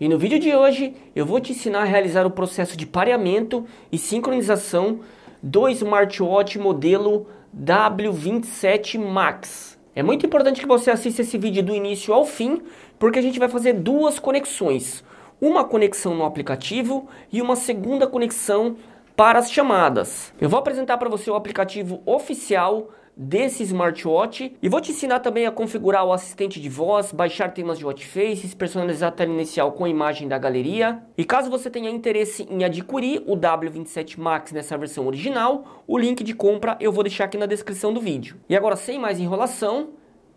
E no vídeo de hoje eu vou te ensinar a realizar o processo de pareamento e sincronização do smartwatch modelo W27 Max. É muito importante que você assista esse vídeo do início ao fim, porque a gente vai fazer duas conexões. Uma conexão no aplicativo e uma segunda conexão para as chamadas. Eu vou apresentar para você o aplicativo oficial desse smartwatch e vou te ensinar também a configurar o assistente de voz, baixar temas de watch faces, personalizar a tela inicial com a imagem da galeria. E caso você tenha interesse em adquirir o W27 Max nessa versão original, o link de compra eu vou deixar aqui na descrição do vídeo. E agora sem mais enrolação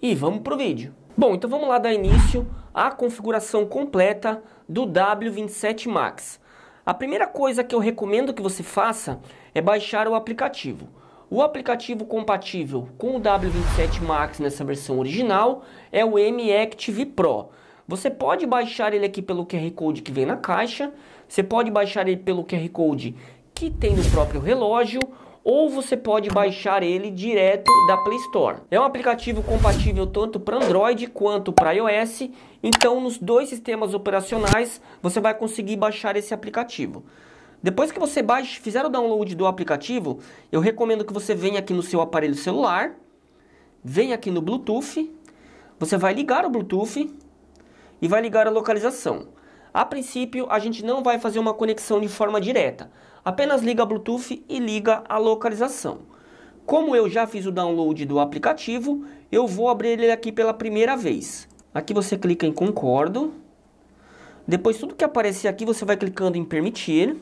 e vamos pro vídeo. Bom, então vamos lá dar início à configuração completa do W27 Max. A primeira coisa que eu recomendo que você faça é baixar o aplicativo. O aplicativo compatível com o W27 Max nessa versão original é o M-Active Pro. Você pode baixar ele aqui pelo QR Code que vem na caixa, você pode baixar ele pelo QR Code que tem no próprio relógio, ou você pode baixar ele direto da Play Store. É um aplicativo compatível tanto para Android quanto para iOS, então nos dois sistemas operacionais você vai conseguir baixar esse aplicativo. Depois que você baixa, fizer o download do aplicativo, eu recomendo que você venha aqui no seu aparelho celular, venha aqui no Bluetooth, você vai ligar o Bluetooth e vai ligar a localização. A princípio, a gente não vai fazer uma conexão de forma direta. Apenas liga Bluetooth e liga a localização. Como eu já fiz o download do aplicativo, eu vou abrir ele aqui pela primeira vez. Aqui você clica em concordo. Depois tudo que aparecer aqui, você vai clicando em permitir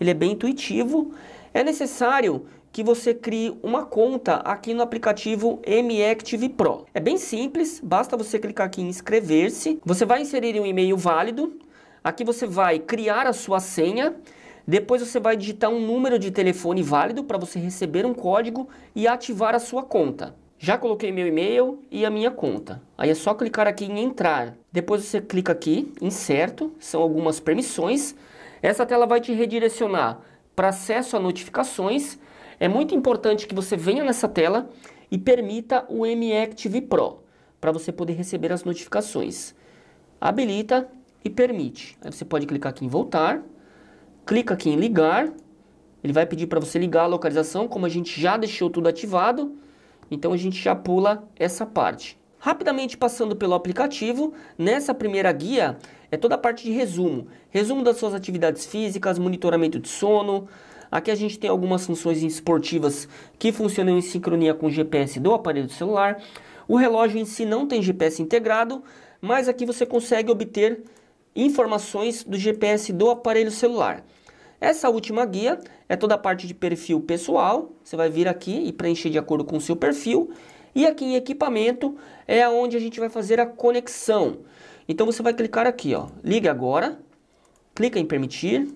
ele é bem intuitivo. É necessário que você crie uma conta aqui no aplicativo MActive Pro. É bem simples, basta você clicar aqui em inscrever-se. Você vai inserir um e-mail válido. Aqui você vai criar a sua senha. Depois você vai digitar um número de telefone válido para você receber um código e ativar a sua conta. Já coloquei meu e-mail e a minha conta. Aí é só clicar aqui em entrar. Depois você clica aqui em certo, são algumas permissões. Essa tela vai te redirecionar para acesso a notificações. É muito importante que você venha nessa tela e permita o M-Active Pro para você poder receber as notificações. Habilita e permite. Aí você pode clicar aqui em voltar, clica aqui em ligar. Ele vai pedir para você ligar a localização, como a gente já deixou tudo ativado, então a gente já pula essa parte. Rapidamente passando pelo aplicativo, nessa primeira guia é toda a parte de resumo. Resumo das suas atividades físicas, monitoramento de sono. Aqui a gente tem algumas funções esportivas que funcionam em sincronia com o GPS do aparelho celular. O relógio em si não tem GPS integrado, mas aqui você consegue obter informações do GPS do aparelho celular. Essa última guia é toda a parte de perfil pessoal. Você vai vir aqui e preencher de acordo com o seu perfil. E aqui em equipamento é onde a gente vai fazer a conexão. Então você vai clicar aqui, ó, ligue agora, clica em permitir,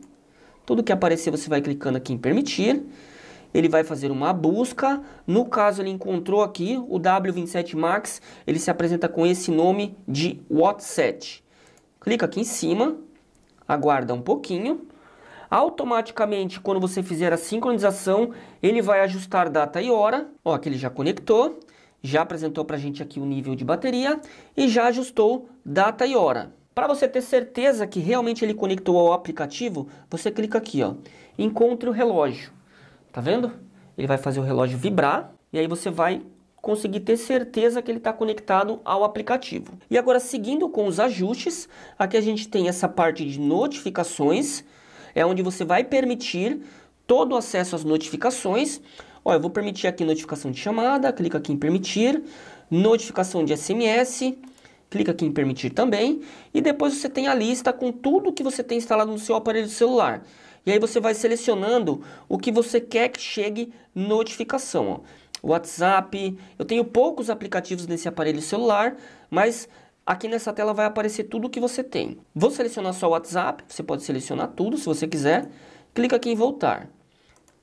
tudo que aparecer você vai clicando aqui em permitir, ele vai fazer uma busca, no caso ele encontrou aqui o W27 Max, ele se apresenta com esse nome de WhatsApp. Clica aqui em cima, aguarda um pouquinho, automaticamente quando você fizer a sincronização, ele vai ajustar data e hora, ó, que ele já conectou, já apresentou para a gente aqui o nível de bateria e já ajustou data e hora. Para você ter certeza que realmente ele conectou ao aplicativo, você clica aqui, ó, encontre o relógio. Tá vendo? Ele vai fazer o relógio vibrar e aí você vai conseguir ter certeza que ele está conectado ao aplicativo. E agora, seguindo com os ajustes, aqui a gente tem essa parte de notificações, é onde você vai permitir todo o acesso às notificações, Ó, eu vou permitir aqui notificação de chamada, clica aqui em permitir, notificação de SMS, clica aqui em permitir também, e depois você tem a lista com tudo que você tem instalado no seu aparelho celular. E aí você vai selecionando o que você quer que chegue notificação, ó. WhatsApp, eu tenho poucos aplicativos nesse aparelho celular, mas Aqui nessa tela vai aparecer tudo que você tem. Vou selecionar só o WhatsApp, você pode selecionar tudo se você quiser. Clica aqui em voltar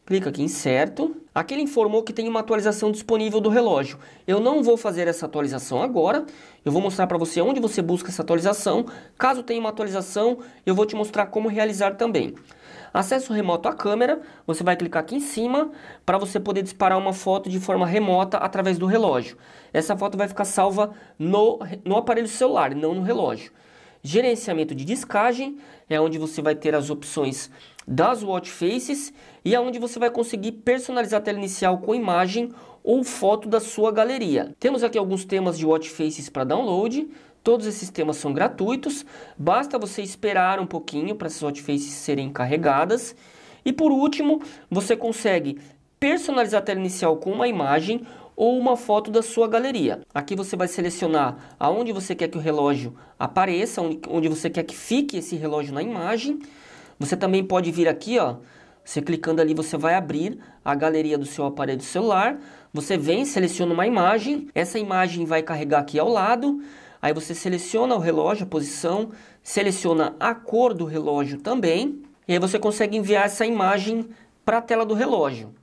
clica aqui em certo. Aqui ele informou que tem uma atualização disponível do relógio. Eu não vou fazer essa atualização agora. Eu vou mostrar para você onde você busca essa atualização. Caso tenha uma atualização, eu vou te mostrar como realizar também. Acesso remoto à câmera, você vai clicar aqui em cima para você poder disparar uma foto de forma remota através do relógio. Essa foto vai ficar salva no, no aparelho celular, não no relógio gerenciamento de discagem, é onde você vai ter as opções das watch faces e é onde você vai conseguir personalizar a tela inicial com imagem ou foto da sua galeria. Temos aqui alguns temas de watch faces para download, todos esses temas são gratuitos, basta você esperar um pouquinho para essas watch faces serem carregadas. E por último, você consegue personalizar a tela inicial com uma imagem ou uma foto da sua galeria. Aqui você vai selecionar aonde você quer que o relógio apareça, onde você quer que fique esse relógio na imagem. Você também pode vir aqui, ó, você clicando ali, você vai abrir a galeria do seu aparelho celular. Você vem, seleciona uma imagem. Essa imagem vai carregar aqui ao lado. Aí você seleciona o relógio, a posição, seleciona a cor do relógio também. E aí você consegue enviar essa imagem para a tela do relógio.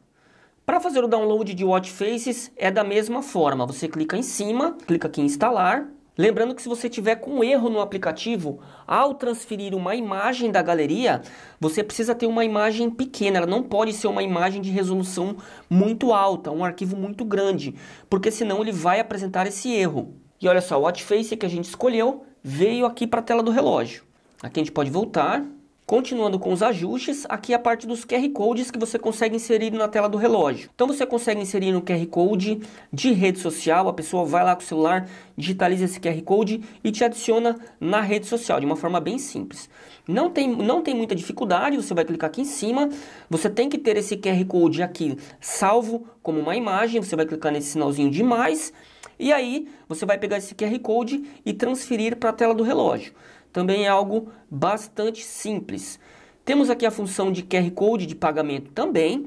Para fazer o download de Watch Faces é da mesma forma, você clica em cima, clica aqui em instalar. Lembrando que se você tiver com erro no aplicativo, ao transferir uma imagem da galeria, você precisa ter uma imagem pequena, ela não pode ser uma imagem de resolução muito alta, um arquivo muito grande, porque senão ele vai apresentar esse erro. E olha só, o watch face que a gente escolheu veio aqui para a tela do relógio. Aqui a gente pode voltar Continuando com os ajustes, aqui é a parte dos QR Codes que você consegue inserir na tela do relógio. Então você consegue inserir no um QR Code de rede social, a pessoa vai lá com o celular, digitaliza esse QR Code e te adiciona na rede social, de uma forma bem simples. Não tem, não tem muita dificuldade, você vai clicar aqui em cima, você tem que ter esse QR Code aqui salvo como uma imagem, você vai clicar nesse sinalzinho de mais, e aí você vai pegar esse QR Code e transferir para a tela do relógio também é algo bastante simples. Temos aqui a função de QR Code de pagamento também.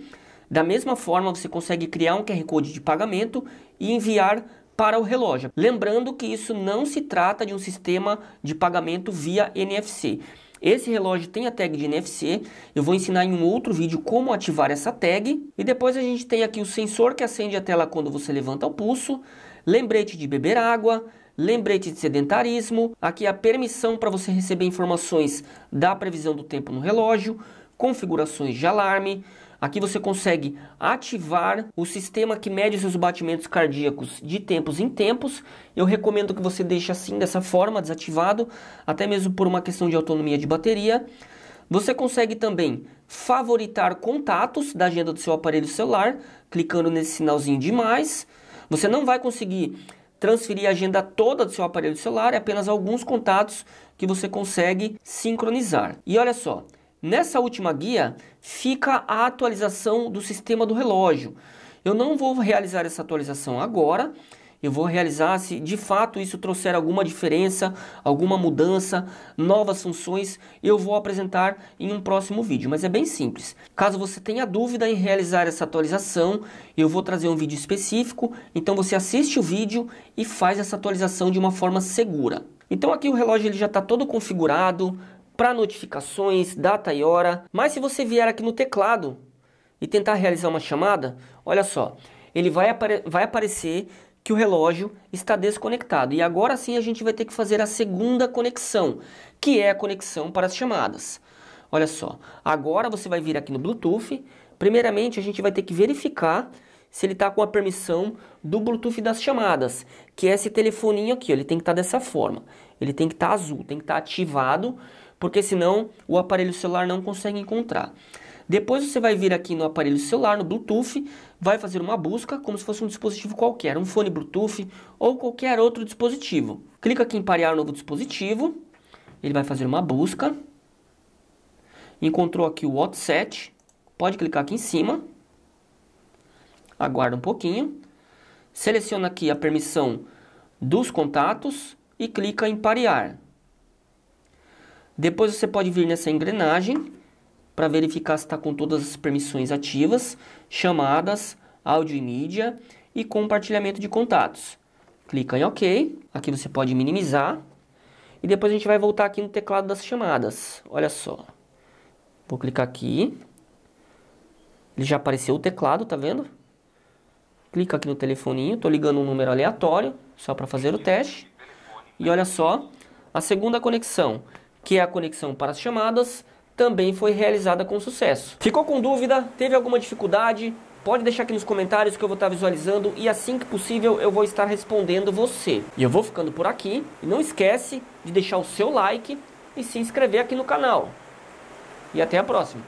Da mesma forma, você consegue criar um QR Code de pagamento e enviar para o relógio. Lembrando que isso não se trata de um sistema de pagamento via NFC. Esse relógio tem a tag de NFC, eu vou ensinar em um outro vídeo como ativar essa tag. E depois a gente tem aqui o sensor que acende a tela quando você levanta o pulso, lembrete de beber água, lembrete de sedentarismo, aqui é a permissão para você receber informações da previsão do tempo no relógio, configurações de alarme. Aqui você consegue ativar o sistema que mede seus batimentos cardíacos de tempos em tempos. Eu recomendo que você deixe assim, dessa forma, desativado, até mesmo por uma questão de autonomia de bateria. Você consegue também favoritar contatos da agenda do seu aparelho celular, clicando nesse sinalzinho de mais. Você não vai conseguir transferir a agenda toda do seu aparelho celular, é apenas alguns contatos que você consegue sincronizar. E olha só, nessa última guia fica a atualização do sistema do relógio. Eu não vou realizar essa atualização agora, eu vou realizar se de fato isso trouxer alguma diferença, alguma mudança, novas funções, eu vou apresentar em um próximo vídeo, mas é bem simples. Caso você tenha dúvida em realizar essa atualização, eu vou trazer um vídeo específico, então você assiste o vídeo e faz essa atualização de uma forma segura. Então aqui o relógio ele já está todo configurado para notificações, data e hora, mas se você vier aqui no teclado e tentar realizar uma chamada, olha só, ele vai, apare vai aparecer que o relógio está desconectado. E agora sim a gente vai ter que fazer a segunda conexão, que é a conexão para as chamadas. Olha só, agora você vai vir aqui no Bluetooth. Primeiramente, a gente vai ter que verificar se ele está com a permissão do Bluetooth das chamadas, que é esse telefoninho aqui, ó, ele tem que estar tá dessa forma. Ele tem que estar tá azul, tem que estar tá ativado, porque senão o aparelho celular não consegue encontrar. Depois você vai vir aqui no aparelho celular, no Bluetooth, vai fazer uma busca como se fosse um dispositivo qualquer, um fone Bluetooth ou qualquer outro dispositivo. Clica aqui em parear novo dispositivo, ele vai fazer uma busca. Encontrou aqui o WhatsApp, pode clicar aqui em cima. Aguarda um pouquinho. Seleciona aqui a permissão dos contatos e clica em parear. Depois você pode vir nessa engrenagem para verificar se está com todas as permissões ativas, chamadas, áudio e mídia e compartilhamento de contatos. Clica em OK. Aqui você pode minimizar. E depois a gente vai voltar aqui no teclado das chamadas. Olha só. Vou clicar aqui. Ele já apareceu o teclado, tá vendo? Clica aqui no telefoninho. Estou ligando um número aleatório, só para fazer o teste. E olha só. A segunda conexão, que é a conexão para as chamadas, também foi realizada com sucesso. Ficou com dúvida? Teve alguma dificuldade? Pode deixar aqui nos comentários que eu vou estar visualizando e assim que possível eu vou estar respondendo você. E eu vou ficando por aqui. E não esquece de deixar o seu like e se inscrever aqui no canal. E até a próxima.